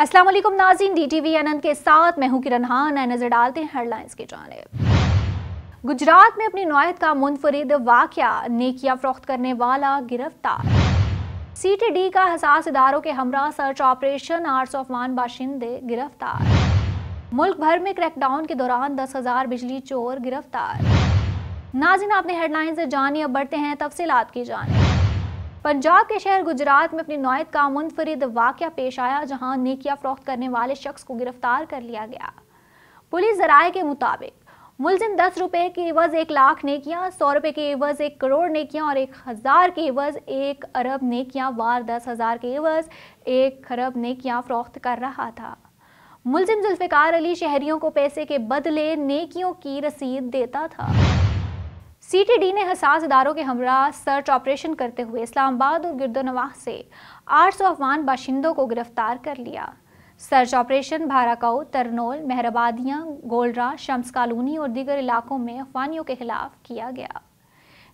असलम नाजीन D T we के साथ मैं हूं किरण हान नजर डालते हैं हेडलाइंस की जानब गुजरात में अपनी नोयत का मुनफरद वाक़ नेकिया फरोख्त करने वाला गिरफ्तार सी टी डी का हसास इदारों के हमरा सर्च ऑपरेशन आर्ट्स ऑफ मान बाशिंदे गिरफ्तार मुल्क भर में क्रैकडाउन के दौरान दस हज़ार बिजली चोर गिरफ्तार नाजिन आपने हेडलाइंस अब बढ़ते हैं तफसीत की जानब पंजाब के शहर गुजरात में अपनी नौत का मुनफरद वाक़ पेश आया जहां नेकिया फरोख्त करने वाले शख्स को गिरफ्तार कर लिया गया पुलिस जराए के मुताबिक मुलजिम दस रुपये के एवज एक लाख नेकियां सौ रुपये के एवज एक करोड़ नेकियां और एक हज़ार के एवज एक अरब नेकियां वार दस हज़ार के एवज एक खरब नेकियां फ़रोख्त कर रहा था मुलजिम जुल्फ़िकार अली शहरियों को पैसे के बदले नेकियों की रसीद देता था सीटीडी ने हसास इदारों के हमरा सर्च ऑपरेशन करते हुए इस्लामाबाद और गिरदोनवाह से 800 अफगान बाशिंदों को गिरफ्तार कर लिया सर्च ऑपरेशन भाराकाउ तरनोल मेहराबादियाँ गोलरा शम्स कॉलोनी और दीगर इलाकों में अफवानियों के खिलाफ किया गया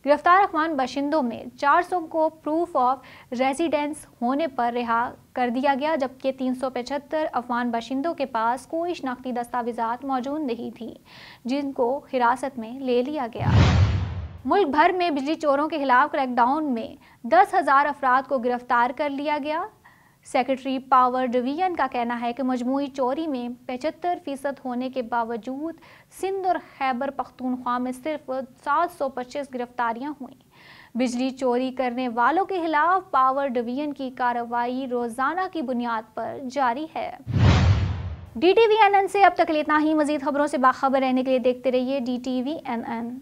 गिरफ्तार अफवान बाशिंदों में 400 को प्रूफ ऑफ रेजिडेंस होने पर रिहा कर दिया गया जबकि 375 अफवान बाशिंदों के पास कोई शनाख्ती दस्तावेजात मौजूद नहीं थी जिनको हिरासत में ले लिया गया मुल्क भर में बिजली चोरों के खिलाफ क्रैकडाउन में दस हज़ार अफराद को गिरफ्तार कर लिया गया सेक्रेटरी पावर डिवीजन का कहना है कि मजमू चोरी में पचहत्तर फ़ीसद होने के बावजूद सिंध और खैबर पख्तूनख्वा में सिर्फ सात सौ पच्चीस गिरफ्तारियाँ हुई बिजली चोरी करने वालों के खिलाफ पावर डिवीजन की कार्रवाई रोज़ाना की बुनियाद पर जारी है D T V N N से अब तक इतना ही मजीद खबरों से बाखबर रहने के लिए देखते रहिए D T V N N